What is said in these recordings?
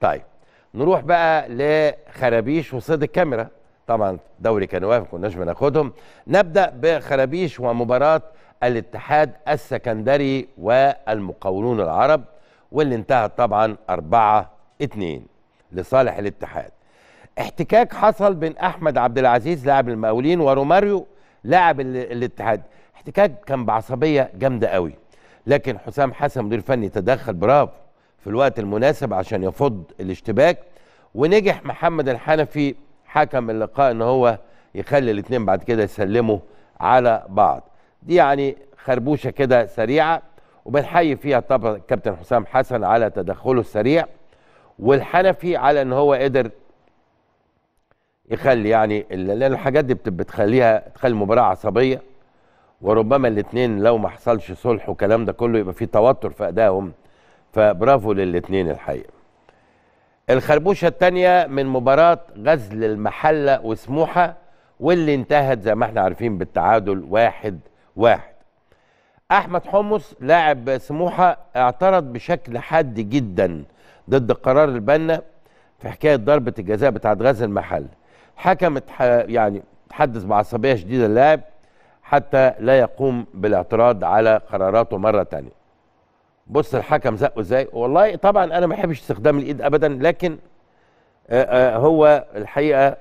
طيب نروح بقى لخرابيش وصيد الكاميرا طبعا دوري كان واقف ما كناش بناخدهم نبدا بخرابيش ومباراه الاتحاد السكندري والمقاولون العرب واللي انتهت طبعا 4 2 لصالح الاتحاد احتكاك حصل بين احمد عبد العزيز لاعب المقاولين وروماريو لاعب الاتحاد احتكاك كان بعصبيه جامده قوي لكن حسام حسن مدير فني تدخل برافو في الوقت المناسب عشان يفض الاشتباك ونجح محمد الحنفي حكم اللقاء ان هو يخلي الاثنين بعد كده يسلموا على بعض دي يعني خربوشه كده سريعه وبنحيي فيها طبعا كابتن حسام حسن على تدخله السريع والحنفي على ان هو قدر يخلي يعني لان الحاجات دي بتخليها تخلي المباراه عصبيه وربما الاثنين لو ما حصلش صلح والكلام ده كله يبقى في توتر في ادائهم فبرافو للاثنين الحقيقه الخربوشه الثانيه من مباراه غزل المحله وسموحه واللي انتهت زي ما احنا عارفين بالتعادل واحد واحد احمد حمص لاعب سموحه اعترض بشكل حاد جدا ضد قرار البنا في حكايه ضربه الجزاء بتاعت غزل المحل حكم يعني تحدث بعصبيه شديده اللاعب حتى لا يقوم بالاعتراض على قراراته مره ثانيه بص الحكم زقه ازاي والله طبعا انا ما بحبش استخدام الايد ابدا لكن آآ آآ هو الحقيقه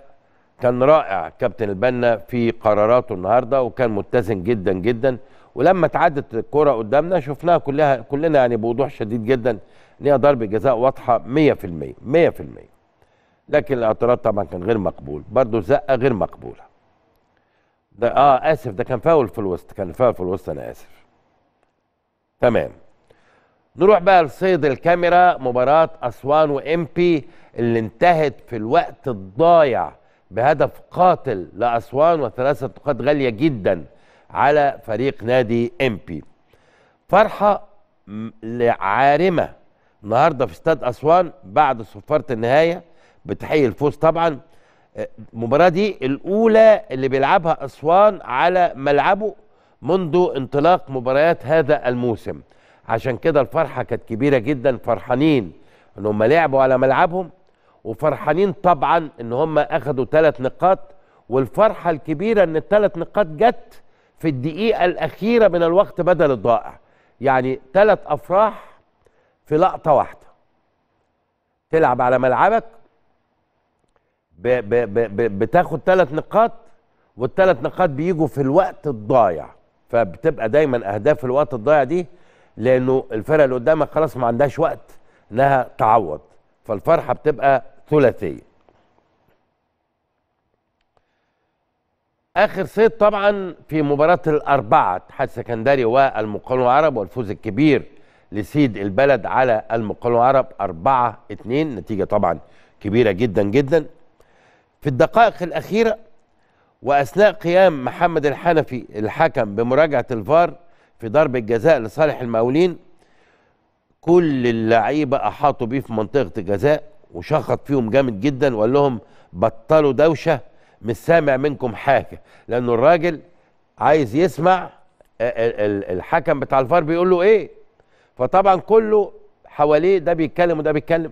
كان رائع كابتن البنا في قراراته النهارده وكان متزن جدا جدا ولما اتعدت الكره قدامنا شفناها كلها كلنا يعني بوضوح شديد جدا ان هي ضربه جزاء واضحه 100% 100% لكن الاعتراض طبعا كان غير مقبول برضه زقه غير مقبوله ده اه اسف ده كان فاول في الوسط كان فاول في الوسط انا اسف تمام نروح بقى لصيد الكاميرا مباراة أسوان وإمبي اللي انتهت في الوقت الضايع بهدف قاتل لأسوان وثلاثة نقاط غالية جدا على فريق نادي إمبي فرحة عارمة النهارده في استاد أسوان بعد صفارة النهاية بتحيي الفوز طبعا آه، المباراة دي الأولى اللي بيلعبها أسوان على ملعبه منذ انطلاق مباريات هذا الموسم عشان كده الفرحة كانت كبيرة جدا فرحانين ان هم لعبوا على ملعبهم وفرحانين طبعا ان هم اخدوا ثلاث نقاط والفرحة الكبيرة ان الثلاث نقاط جت في الدقيقة الأخيرة من الوقت بدل الضائع يعني ثلاث أفراح في لقطة واحدة تلعب على ملعبك ب ب ب ب بتاخد ثلاث نقاط والثلاث نقاط بيجوا في الوقت الضايع فبتبقى دايما أهداف الوقت الضايع دي لانه الفرقه اللي قدامك خلاص ما عندهاش وقت انها تعوض فالفرحه بتبقى ثلاثيه اخر صيت طبعا في مباراه الاربعه اتحاد سكندري والمقاولون العرب والفوز الكبير لسيد البلد على المقاولون العرب 4 2 نتيجه طبعا كبيره جدا جدا في الدقائق الاخيره واثناء قيام محمد الحنفي الحكم بمراجعه الفار في ضرب الجزاء لصالح المقاولين كل اللعيبه احاطوا بيه في منطقه الجزاء وشخط فيهم جامد جدا وقال لهم بطلوا دوشه مش سامع منكم حاجه لانه الراجل عايز يسمع آه، آه، الحكم بتاع الفار بيقول له ايه فطبعا كله حواليه ده بيتكلم وده بيتكلم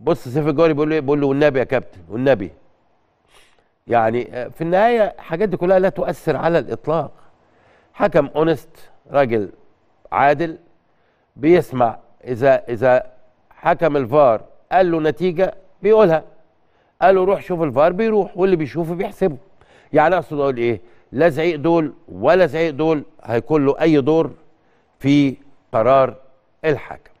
بص سيف الجوهري بيقول له ايه بيقول له والنبي يا كابتن والنبي يعني آه، في النهايه الحاجات دي كلها لا تؤثر على الاطلاق حكم اونست راجل عادل بيسمع اذا اذا حكم الفار قال له نتيجه بيقولها قال له روح شوف الفار بيروح واللي بيشوفه بيحسبه يعني اقصد اقول ايه لا زعيق دول ولا زعيق دول هيكون له اي دور في قرار الحكم